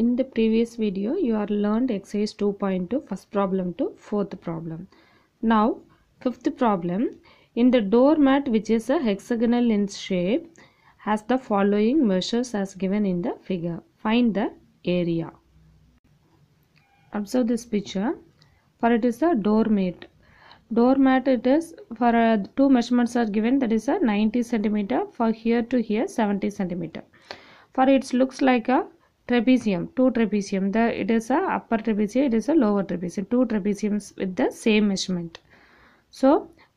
in the previous video you are learned exercise 2.2 first problem to fourth problem now fifth problem in the doormat which is a hexagonal in shape has the following measures as given in the figure find the area observe this picture for it is a doormat doormat it is for uh, two measurements are given that is a 90 centimeter for here to here 70 centimeter for it looks like a trapezium two trapezium the it is a upper trapezium it is a lower trapezium two trapeziums with the same measurement so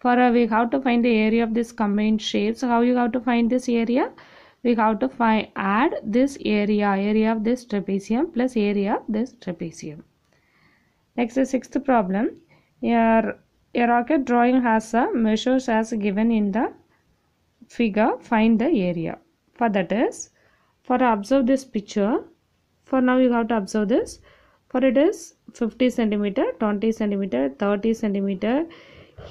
for a uh, we how to find the area of this combined shapes how you have to find this area we have to find add this area area of this trapezium plus area of this trapezium next the sixth problem here a rocket drawing has a uh, measures as given in the figure find the area for that is for uh, observe this picture for now you have to observe this for it is 50 centimeter 20 centimeter 30 centimeter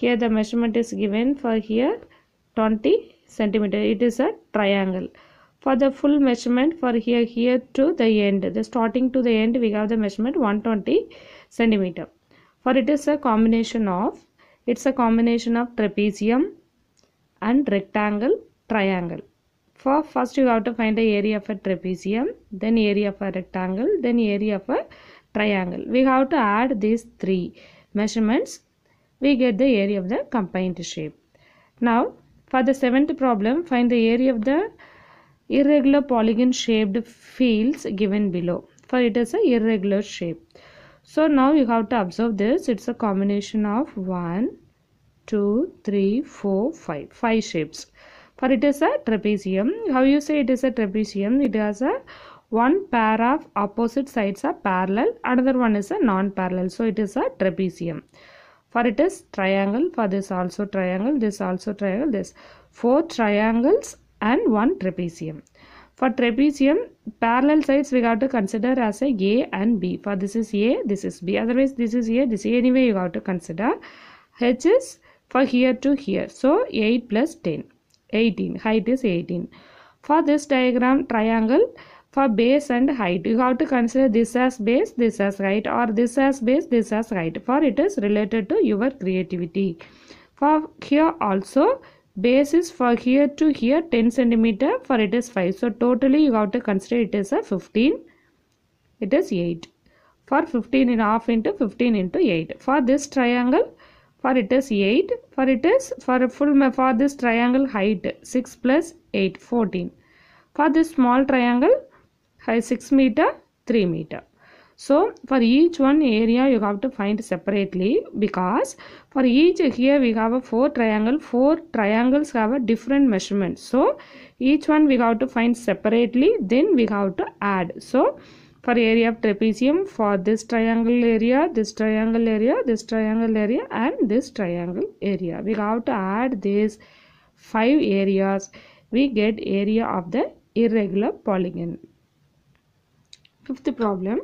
here the measurement is given for here 20 centimeter it is a triangle for the full measurement for here here to the end the starting to the end we have the measurement 120 centimeter for it is a combination of it's a combination of trapezium and rectangle triangle for first you have to find the area of a trapezium, then area of a rectangle, then area of a triangle. We have to add these three measurements. We get the area of the combined shape. Now for the seventh problem find the area of the irregular polygon shaped fields given below. For it is a irregular shape. So now you have to observe this. It's a combination of 1, 2, 3, 4, 5. 5 shapes for it is a trapezium how you say it is a trapezium it has a one pair of opposite sides are parallel another one is a non-parallel so it is a trapezium for it is triangle for this also triangle this also triangle this four triangles and one trapezium for trapezium parallel sides we have to consider as a a and b for this is a this is b otherwise this is a this is anyway you have to consider h is for here to here so 8 plus 10 18 height is 18 for this diagram triangle for base and height you have to consider this as base this as height or this as base this as height for it is related to your creativity for here also base is for here to here 10 centimeter for it is 5 so totally you have to consider it is a 15 it is 8 for 15 in half into 15 into 8 for this triangle for it is 8 for it is for a full for this triangle height 6 plus 8 14 for this small triangle height 6 meter 3 meter so for each one area you have to find separately because for each here we have a four triangle. Four triangles have a different measurement. So each one we have to find separately then we have to add. So for area of trapezium for this triangle area, this triangle area, this triangle area and this triangle area. We have to add these five areas. We get area of the irregular polygon. Fifth problem.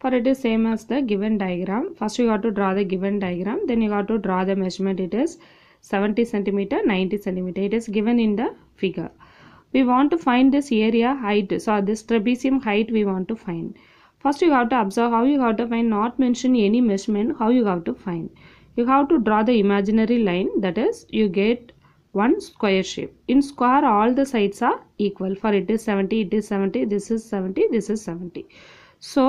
For it is same as the given diagram. First you have to draw the given diagram. Then you have to draw the measurement. It is 70 centimeter, 90 centimeter. It is given in the figure we want to find this area height so this trapezium height we want to find first you have to observe how you have to find not mention any measurement how you have to find you have to draw the imaginary line that is you get one square shape in square all the sides are equal for it is 70 it is 70 this is 70 this is 70 so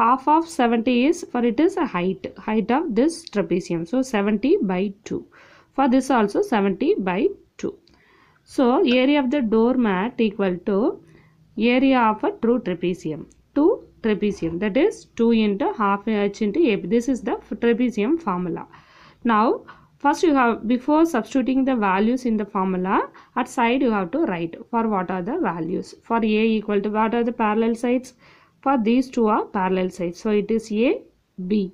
half of 70 is for it is a height height of this trapezium so 70 by 2 for this also 70 by so, area of the doormat equal to area of a true trapezium. 2 trapezium that is 2 into half h into a. This is the trapezium formula. Now, first you have before substituting the values in the formula at side you have to write for what are the values. For a equal to what are the parallel sides? For these two are parallel sides. So, it is a b.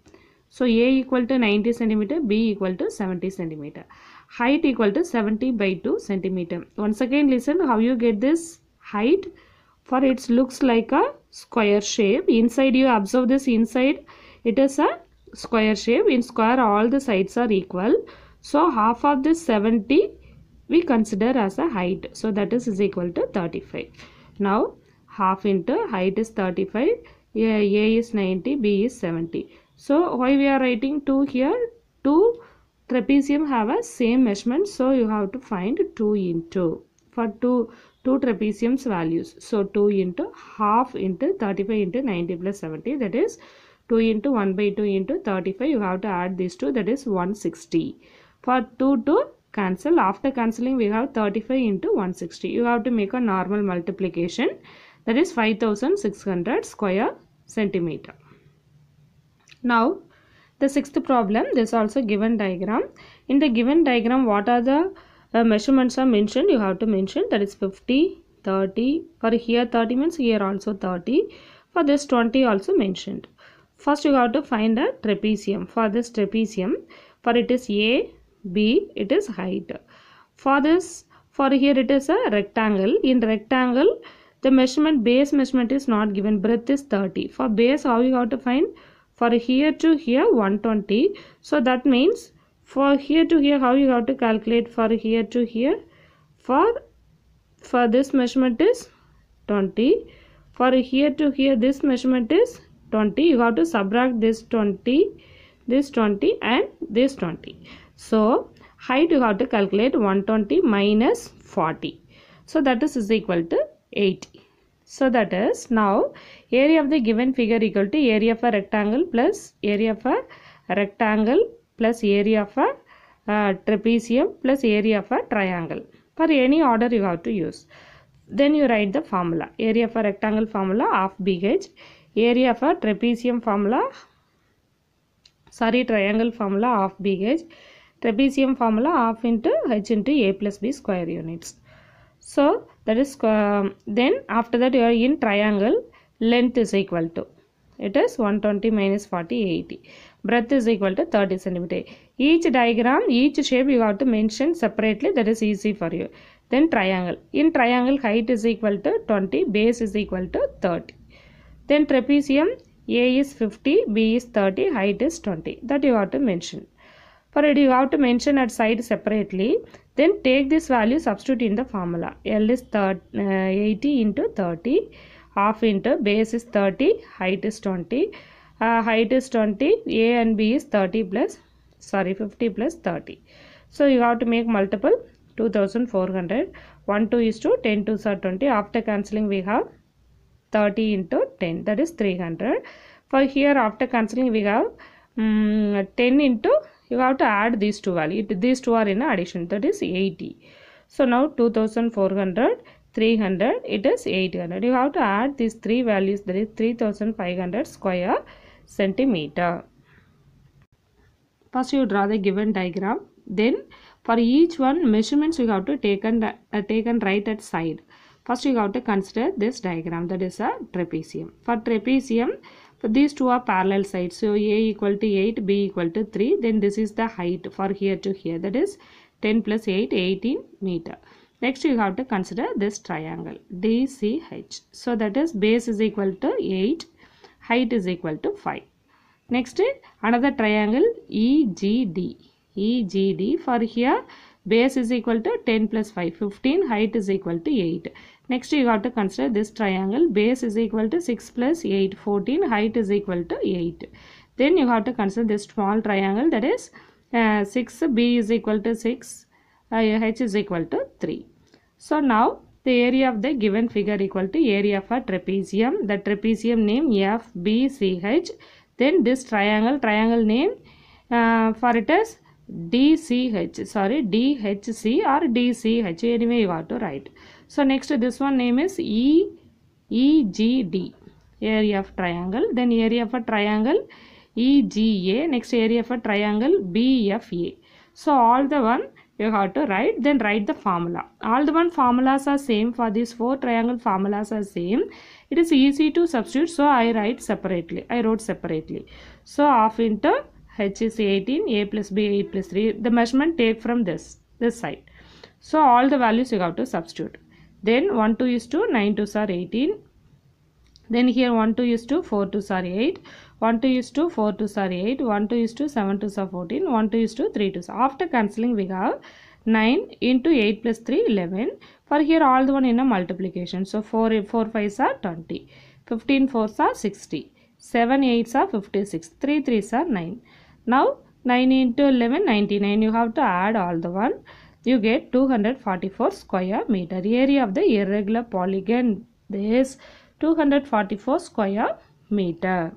So, a equal to 90 centimeter, b equal to 70 centimeter height equal to 70 by 2 centimeter. Once again listen how you get this height for it looks like a square shape. Inside you observe this inside it is a square shape. In square all the sides are equal. So half of this 70 we consider as a height. So that is is equal to 35. Now half into height is 35. A, a is 90, B is 70. So why we are writing 2 here? 2 trapezium have a same measurement so you have to find 2 into for 2 2 trapeziums values so 2 into half into 35 into 90 plus 70 that is 2 into 1 by 2 into 35 you have to add these two that is 160 for 2 to cancel after cancelling we have 35 into 160 you have to make a normal multiplication that is 5600 square centimeter now the sixth problem, this also given diagram. In the given diagram, what are the uh, measurements are mentioned? You have to mention that is 50, 30. For here 30 means here also 30. For this 20 also mentioned. First you have to find a trapezium. For this trapezium, for it is A, B, it is height. For this, for here it is a rectangle. In rectangle, the measurement, base measurement is not given. Breadth is 30. For base, how you have to find? for here to here 120 so that means for here to here how you have to calculate for here to here for for this measurement is 20 for here to here this measurement is 20 you have to subtract this 20 this 20 and this 20 so height you have to calculate 120 minus 40 so that is is equal to 80 so that is now area of the given figure equal to area of a rectangle plus area of a rectangle plus area of a uh, trapezium plus area of a triangle. For any order you have to use. Then you write the formula. Area of a rectangle formula half big H. Area of a trapezium formula sorry triangle formula half big H. Trapezium formula half into H into A plus B square units. So that is uh, then after that you are in triangle length is equal to it is 120 minus 40 80 breadth is equal to 30 centimeter each diagram each shape you have to mention separately that is easy for you then triangle in triangle height is equal to 20 base is equal to 30 then trapezium a is 50 b is 30 height is 20 that you have to mention for it you have to mention at side separately. Then take this value substitute in the formula. L is 30, uh, 80 into 30. Half into base is 30. Height is 20. Uh, height is 20. A and B is 30 plus sorry 50 plus 30. So you have to make multiple 2400. 1 2 is to 10 2 20. After cancelling we have 30 into 10 that is 300. For here after cancelling we have um, 10 into you have to add these two values. these two are in addition that is 80 so now 2400 300 it is 800 you have to add these three values that is 3500 square centimeter first you draw the given diagram then for each one measurements you have to take and uh, at side first you have to consider this diagram that is a trapezium for trapezium so these two are parallel sides so a equal to 8 b equal to 3 then this is the height for here to here that is 10 plus 8 18 meter next you have to consider this triangle dch so that is base is equal to 8 height is equal to 5 next another triangle egd egd for here Base is equal to 10 plus 5, 15. Height is equal to 8. Next you have to consider this triangle. Base is equal to 6 plus 8, 14. Height is equal to 8. Then you have to consider this small triangle that is uh, 6b is equal to 6, uh, h is equal to 3. So now the area of the given figure equal to area of a trapezium. The trapezium name FBCH. Then this triangle, triangle name uh, for it is DCH sorry DHC or DCH anyway you have to write. So next this one name is E EGD area of triangle then area of a triangle EGA next area of a triangle BFA. So all the one you have to write then write the formula. All the one formulas are same for these four triangle formulas are same. It is easy to substitute so I write separately. I wrote separately. So half into h is 18 a plus b 8 plus 3 the measurement take from this this side so all the values you have to substitute then 1 2 is 2 9 2 are 18 then here 1 2 is 2 4 2 are 8 1 2 is to 4 2 are 8 1 2 is to 7 2 are 14 1 2 is to 3 2 after cancelling we have 9 into 8 plus 3 11 for here all the one in a multiplication so 4 4 5s are 20 15 4 are 60 7 eight are 56 3 Three three are 9 now 9 into 11 99 you have to add all the one you get 244 square meter area of the irregular polygon This 244 square meter